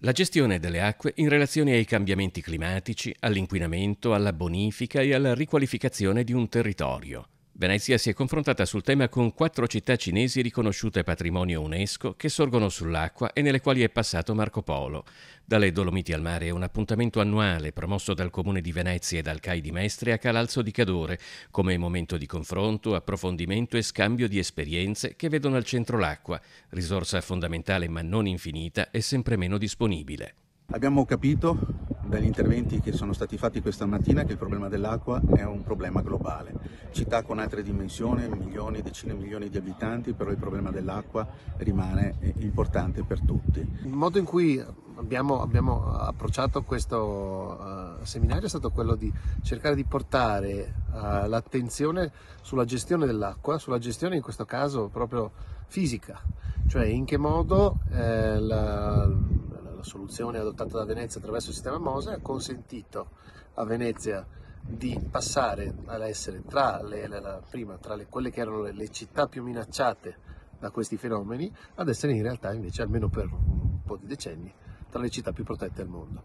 La gestione delle acque in relazione ai cambiamenti climatici, all'inquinamento, alla bonifica e alla riqualificazione di un territorio. Venezia si è confrontata sul tema con quattro città cinesi riconosciute patrimonio UNESCO che sorgono sull'acqua e nelle quali è passato Marco Polo. Dalle Dolomiti al mare è un appuntamento annuale promosso dal Comune di Venezia e dal CAI di Mestre a Calalzo di Cadore, come momento di confronto, approfondimento e scambio di esperienze che vedono al centro l'acqua, risorsa fondamentale ma non infinita e sempre meno disponibile. Abbiamo capito dagli interventi che sono stati fatti questa mattina che il problema dell'acqua è un problema globale. Città con altre dimensioni, milioni, decine di milioni di abitanti, però il problema dell'acqua rimane eh, importante per tutti. Il modo in cui abbiamo, abbiamo approcciato questo uh, seminario è stato quello di cercare di portare uh, l'attenzione sulla gestione dell'acqua, sulla gestione in questo caso proprio fisica, cioè in che modo eh, la, la soluzione adottata da Venezia attraverso il sistema MOSE ha consentito a Venezia di passare ad essere tra, le, la, la, prima, tra le, quelle che erano le, le città più minacciate da questi fenomeni ad essere in realtà invece almeno per un po' di decenni tra le città più protette al mondo.